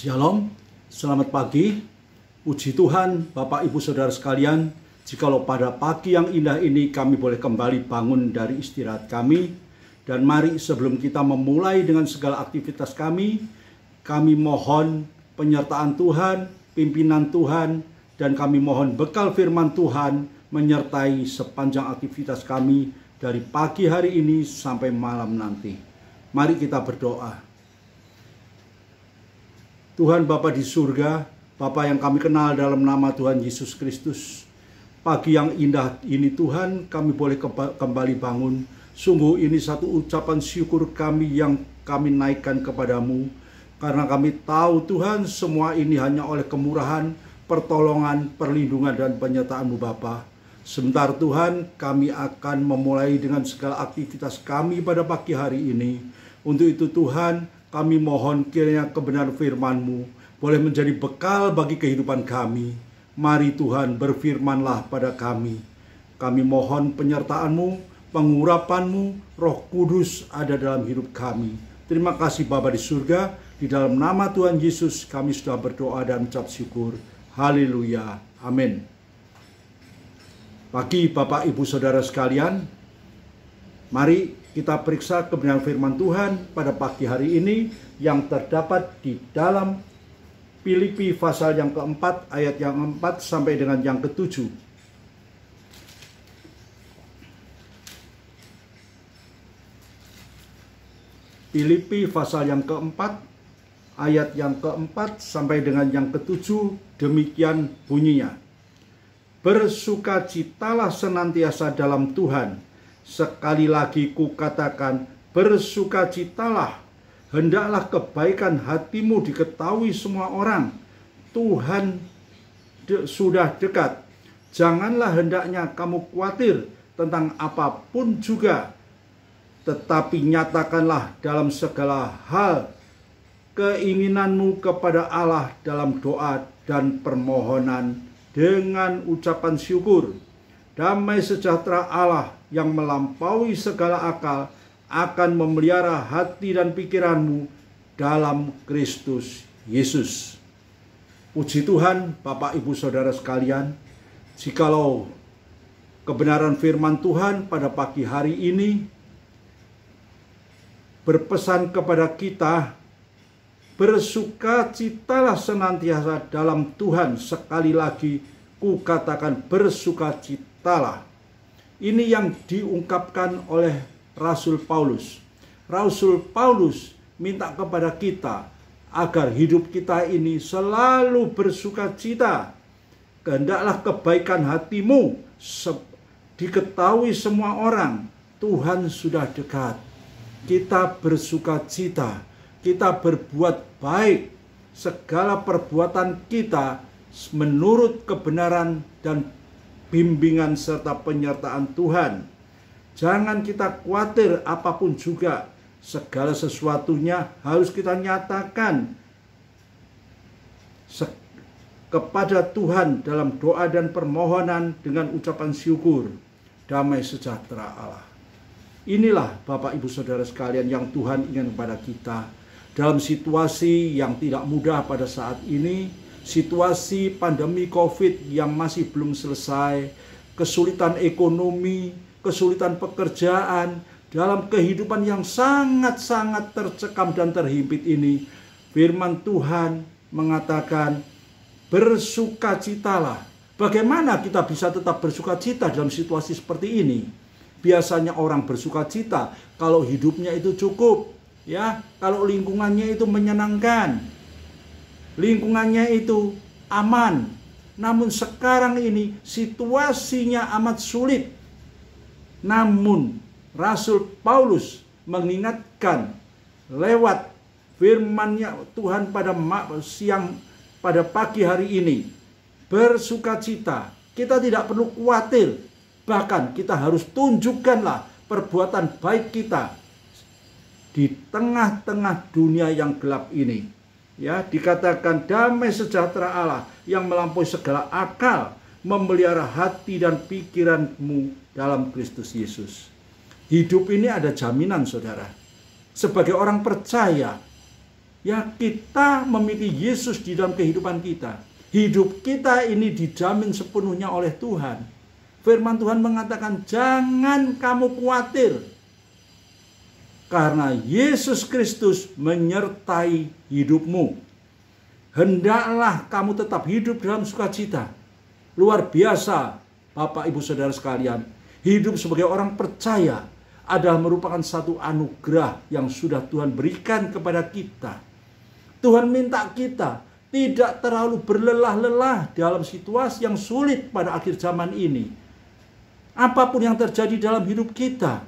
Shalom, selamat pagi. Puji Tuhan, Bapak Ibu Saudara sekalian, jikalau pada pagi yang indah ini kami boleh kembali bangun dari istirahat kami. Dan mari sebelum kita memulai dengan segala aktivitas kami, kami mohon penyertaan Tuhan, pimpinan Tuhan, dan kami mohon bekal firman Tuhan menyertai sepanjang aktivitas kami dari pagi hari ini sampai malam nanti. Mari kita berdoa. Tuhan Bapa di surga, Bapa yang kami kenal dalam nama Tuhan Yesus Kristus. Pagi yang indah ini Tuhan, kami boleh kembali bangun. Sungguh ini satu ucapan syukur kami yang kami naikkan kepadamu. Karena kami tahu Tuhan semua ini hanya oleh kemurahan, pertolongan, perlindungan, dan penyertaanmu Bapa. Sebentar Tuhan, kami akan memulai dengan segala aktivitas kami pada pagi hari ini. Untuk itu Tuhan, kami mohon kiranya kebenaran firman-Mu boleh menjadi bekal bagi kehidupan kami. Mari Tuhan berfirmanlah pada kami. Kami mohon penyertaan-Mu, pengurapan-Mu, roh kudus ada dalam hidup kami. Terima kasih Bapa di surga, di dalam nama Tuhan Yesus kami sudah berdoa dan mencap syukur. Haleluya. Amin. Pagi Bapak Ibu Saudara sekalian, mari kita periksa kebenaran firman Tuhan pada pagi hari ini yang terdapat di dalam Filipi pasal yang keempat ayat yang keempat sampai dengan yang ketujuh. Filipi pasal yang keempat ayat yang keempat sampai dengan yang ketujuh demikian bunyinya. Bersukacitalah senantiasa dalam Tuhan Sekali lagi kukatakan, bersukacitalah. Hendaklah kebaikan hatimu diketahui semua orang. Tuhan de sudah dekat. Janganlah hendaknya kamu khawatir tentang apapun juga, tetapi nyatakanlah dalam segala hal keinginanmu kepada Allah dalam doa dan permohonan dengan ucapan syukur damai sejahtera Allah yang melampaui segala akal akan memelihara hati dan pikiranmu dalam Kristus Yesus. Puji Tuhan, Bapak Ibu Saudara sekalian, jikalau kebenaran firman Tuhan pada pagi hari ini berpesan kepada kita bersukacitalah senantiasa dalam Tuhan sekali lagi ku katakan bersukacita taala. Ini yang diungkapkan oleh Rasul Paulus. Rasul Paulus minta kepada kita agar hidup kita ini selalu bersuka cita. Kehendaklah kebaikan hatimu diketahui semua orang. Tuhan sudah dekat. Kita bersuka cita, kita berbuat baik. Segala perbuatan kita menurut kebenaran dan bimbingan serta penyertaan Tuhan. Jangan kita khawatir apapun juga, segala sesuatunya harus kita nyatakan kepada Tuhan dalam doa dan permohonan dengan ucapan syukur. Damai sejahtera Allah. Inilah Bapak Ibu Saudara sekalian yang Tuhan ingin kepada kita dalam situasi yang tidak mudah pada saat ini situasi pandemi COVID yang masih belum selesai, kesulitan ekonomi, kesulitan pekerjaan, dalam kehidupan yang sangat-sangat tercekam dan terhimpit ini, firman Tuhan mengatakan, bersukacitalah. Bagaimana kita bisa tetap bersukacita dalam situasi seperti ini? Biasanya orang bersukacita kalau hidupnya itu cukup, ya, kalau lingkungannya itu menyenangkan, lingkungannya itu aman. Namun sekarang ini situasinya amat sulit. Namun Rasul Paulus mengingatkan lewat firmannya Tuhan pada siang pada pagi hari ini bersukacita. Kita tidak perlu khawatir. Bahkan kita harus tunjukkanlah perbuatan baik kita di tengah-tengah dunia yang gelap ini ya dikatakan damai sejahtera Allah yang melampaui segala akal memelihara hati dan pikiranmu dalam Kristus Yesus. Hidup ini ada jaminan saudara. Sebagai orang percaya, ya kita memiliki Yesus di dalam kehidupan kita. Hidup kita ini dijamin sepenuhnya oleh Tuhan. Firman Tuhan mengatakan, jangan kamu khawatir karena Yesus Kristus menyertai hidupmu. Hendaklah kamu tetap hidup dalam sukacita. Luar biasa, Bapak Ibu Saudara sekalian. Hidup sebagai orang percaya adalah merupakan satu anugerah yang sudah Tuhan berikan kepada kita. Tuhan minta kita tidak terlalu berlelah-lelah dalam situasi yang sulit pada akhir zaman ini. Apapun yang terjadi dalam hidup kita,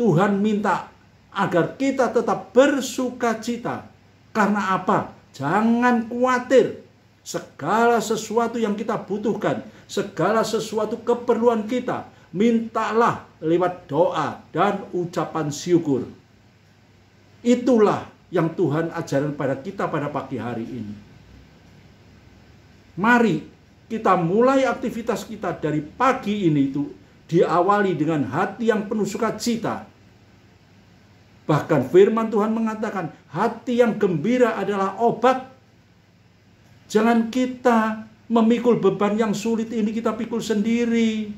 Tuhan minta agar kita tetap bersuka cita. Karena apa? Jangan khawatir. Segala sesuatu yang kita butuhkan, segala sesuatu keperluan kita, mintalah lewat doa dan ucapan syukur. Itulah yang Tuhan ajaran pada kita pada pagi hari ini. Mari kita mulai aktivitas kita dari pagi ini itu diawali dengan hati yang penuh sukacita Bahkan firman Tuhan mengatakan hati yang gembira adalah obat. Jangan kita memikul beban yang sulit ini kita pikul sendiri.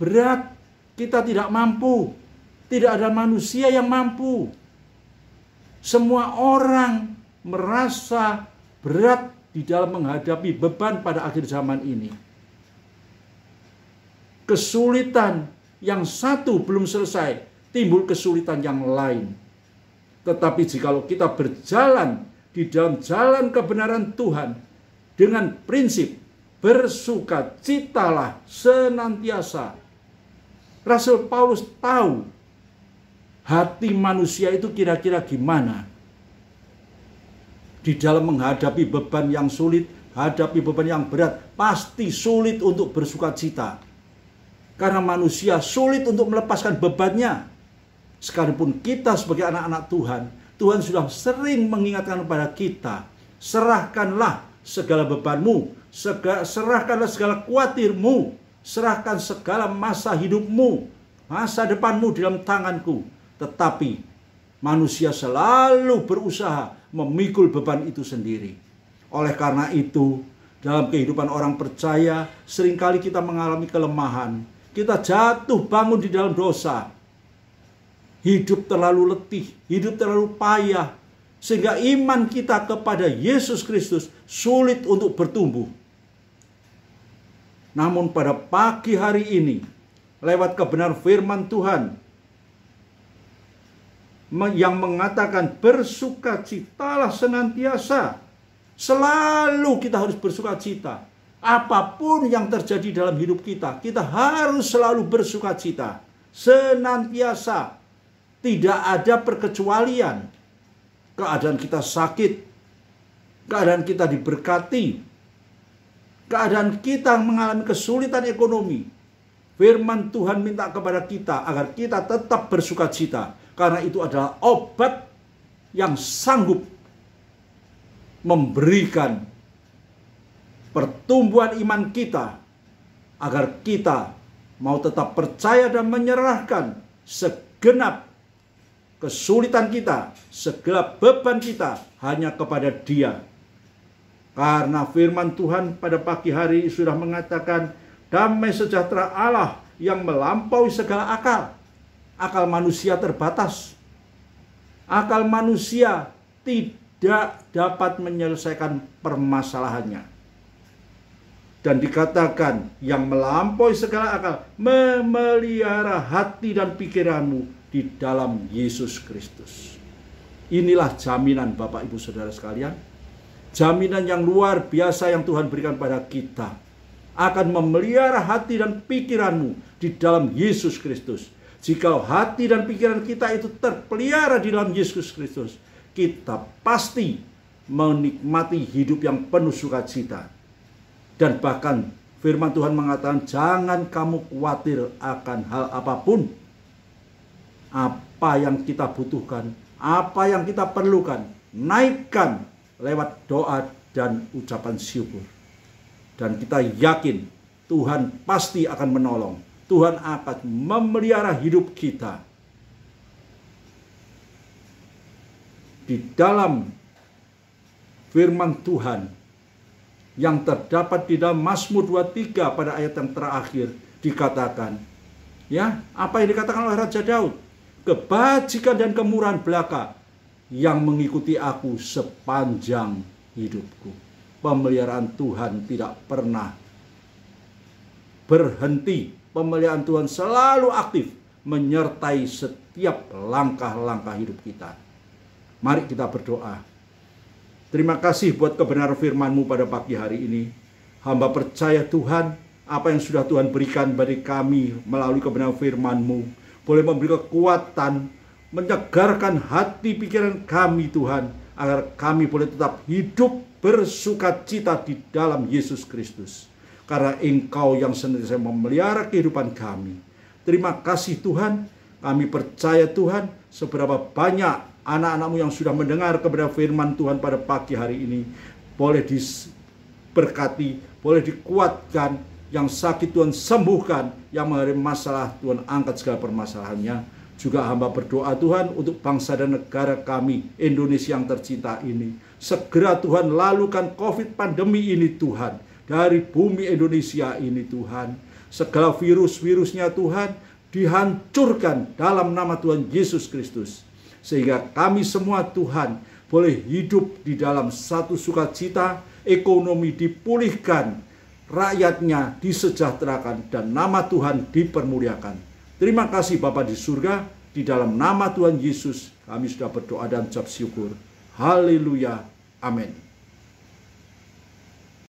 Berat, kita tidak mampu. Tidak ada manusia yang mampu. Semua orang merasa berat di dalam menghadapi beban pada akhir zaman ini. Kesulitan yang satu belum selesai, timbul kesulitan yang lain. Tetapi jikalau kita berjalan di dalam jalan kebenaran Tuhan dengan prinsip bersukacitalah senantiasa. Rasul Paulus tahu hati manusia itu kira-kira gimana di dalam menghadapi beban yang sulit, hadapi beban yang berat, pasti sulit untuk cita. Karena manusia sulit untuk melepaskan bebannya. Sekalipun kita sebagai anak-anak Tuhan, Tuhan sudah sering mengingatkan kepada kita, serahkanlah segala bebanmu, serahkanlah segala kuatirmu serahkan segala masa hidupmu, masa depanmu dalam tanganku. Tetapi manusia selalu berusaha memikul beban itu sendiri. Oleh karena itu, dalam kehidupan orang percaya, seringkali kita mengalami kelemahan. Kita jatuh bangun di dalam dosa hidup terlalu letih, hidup terlalu payah, sehingga iman kita kepada Yesus Kristus sulit untuk bertumbuh. Namun, pada pagi hari ini, lewat kebenaran firman Tuhan yang mengatakan, "Bersukacitalah senantiasa." Selalu kita harus bersukacita. Apapun yang terjadi dalam hidup kita, kita harus selalu bersukacita, senantiasa tidak ada perkecualian. Keadaan kita sakit, keadaan kita diberkati, keadaan kita mengalami kesulitan ekonomi. Firman Tuhan minta kepada kita agar kita tetap bersuka cita, karena itu adalah obat yang sanggup memberikan pertumbuhan iman kita, agar kita mau tetap percaya dan menyerahkan segenap kesulitan kita, segala beban kita hanya kepada Dia. Karena firman Tuhan pada pagi hari sudah mengatakan damai sejahtera Allah yang melampaui segala akal. Akal manusia terbatas. Akal manusia tidak dapat menyelesaikan permasalahannya. Dan dikatakan yang melampaui segala akal memelihara hati dan pikiranmu di dalam Yesus Kristus. Inilah jaminan Bapak Ibu Saudara sekalian. Jaminan yang luar biasa yang Tuhan berikan pada kita. Akan memelihara hati dan pikiranmu di dalam Yesus Kristus. Jika hati dan pikiran kita itu terpelihara di dalam Yesus Kristus. Kita pasti menikmati hidup yang penuh sukacita. Dan bahkan firman Tuhan mengatakan jangan kamu khawatir akan hal apapun apa yang kita butuhkan, apa yang kita perlukan, naikkan lewat doa dan ucapan syukur. Dan kita yakin Tuhan pasti akan menolong. Tuhan akan memelihara hidup kita. Di dalam firman Tuhan yang terdapat di dalam Mazmur 23 pada ayat yang terakhir dikatakan ya apa yang dikatakan oleh Raja Daud kebajikan dan kemurahan belaka yang mengikuti aku sepanjang hidupku. Pemeliharaan Tuhan tidak pernah berhenti. Pemeliharaan Tuhan selalu aktif menyertai setiap langkah-langkah hidup kita. Mari kita berdoa. Terima kasih buat kebenaran FirmanMu pada pagi hari ini. Hamba percaya Tuhan, apa yang sudah Tuhan berikan bagi kami melalui kebenaran FirmanMu. mu boleh memberi kekuatan, menyegarkan hati pikiran kami Tuhan, agar kami boleh tetap hidup bersuka cita di dalam Yesus Kristus. Karena Engkau yang senantiasa memelihara kehidupan kami. Terima kasih Tuhan, kami percaya Tuhan, seberapa banyak anak-anakmu yang sudah mendengar kepada firman Tuhan pada pagi hari ini, boleh diberkati, boleh dikuatkan, yang sakit Tuhan sembuhkan, yang mengalami masalah Tuhan angkat segala permasalahannya. Juga hamba berdoa Tuhan untuk bangsa dan negara kami Indonesia yang tercinta ini. Segera Tuhan lalukan COVID pandemi ini Tuhan. Dari bumi Indonesia ini Tuhan. Segala virus-virusnya Tuhan dihancurkan dalam nama Tuhan Yesus Kristus. Sehingga kami semua Tuhan boleh hidup di dalam satu sukacita, ekonomi dipulihkan, rakyatnya disejahterakan dan nama Tuhan dipermuliakan. Terima kasih Bapa di surga, di dalam nama Tuhan Yesus kami sudah berdoa dan ucap syukur. Haleluya. Amin.